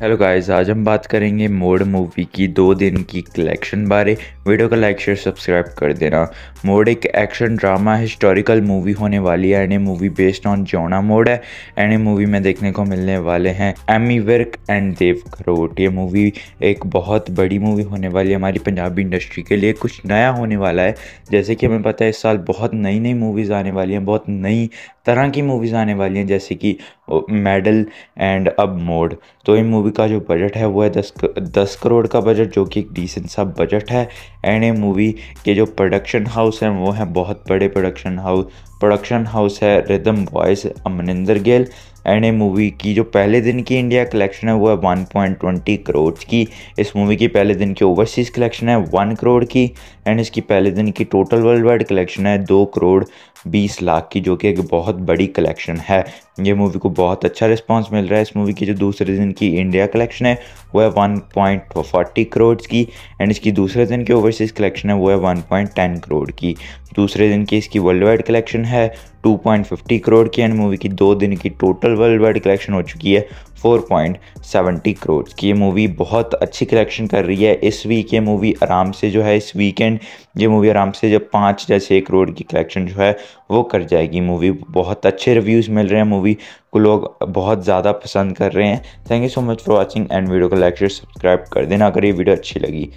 hello guys आज हम बात करेंगे मोड मूवी की दो दिन की कलेक्शन बारे वीडियो को लाइक शेयर सब्सक्राइब कर देना मोड एक एक्शन ड्रामा हिस्टोरिकल मूवी होने वाली है एंड मूवी बेस्ड ऑन जोना मोड है एंड ये मूवी में देखने को मिलने वाले हैं एमी विर्क एंड देव खरोट ये मूवी एक बहुत बड़ी मूवी होने वाली है हमारी पंजाबी इंडस्ट्री के लिए कुछ नया होने वाला है जैसे कि हमें पता है इस साल बहुत नई नई मूवीज़ आने वाली हैं बहुत नई तरह की मूवीज़ आने वाली हैं जैसे कि मेडल एंड अब मोड तो इन मूवी का जो बजट है वो है दस दस करोड़ का बजट जो कि एक डिसेंट सा बजट है एंड ये मूवी के जो प्रोडक्शन हाउस हैं वो हैं बहुत बड़े प्रोडक्शन हाउस प्रोडक्शन हाउस है Rhythm Boyz Amninder Gill and a movie की जो पहले दिन की इंडिया कलेक्शन है वो है 1.20 करोड़ की इस मूवी की पहले दिन की ओवरसीज़ कलेक्शन है 1 करोड़ की एंड इसकी पहले दिन की टोटल वर्ल्ड वाइड कलेक्शन है 2 करोड़ 20 लाख की जो कि एक बहुत बड़ी कलेक्शन है ये मूवी को बहुत अच्छा रिस्पांस मिल रहा है इस मूवी की जो दूसरे दिन की इंडिया कलेक्शन है वो है वन फोर्टी करोड़ की एंड इसकी दूसरे दिन की ओवरसीज़ कलेक्शन है वो है टेन करोड़ की दूसरे दिन की इसकी वर्ल्ड वाइड कलेक्शन है 2.50 करोड़ की एंड मूवी की दो दिन की टोटल वर्ल्ड वाइड कलेक्शन हो चुकी है 4.70 करोड़ की ये मूवी बहुत अच्छी कलेक्शन कर रही है इस वीक ये मूवी आराम से जो है इस वीकेंड ये मूवी आराम से जब पाँच या छः करोड़ की कलेक्शन जो है वो कर जाएगी मूवी बहुत अच्छे रिव्यूज़ मिल रहे हैं मूवी को लोग बहुत ज़्यादा पसंद कर रहे हैं thank you so much for watching and video को लाइक शेयर सब्सक्राइब कर देना अगर ये वीडियो अच्छी लगी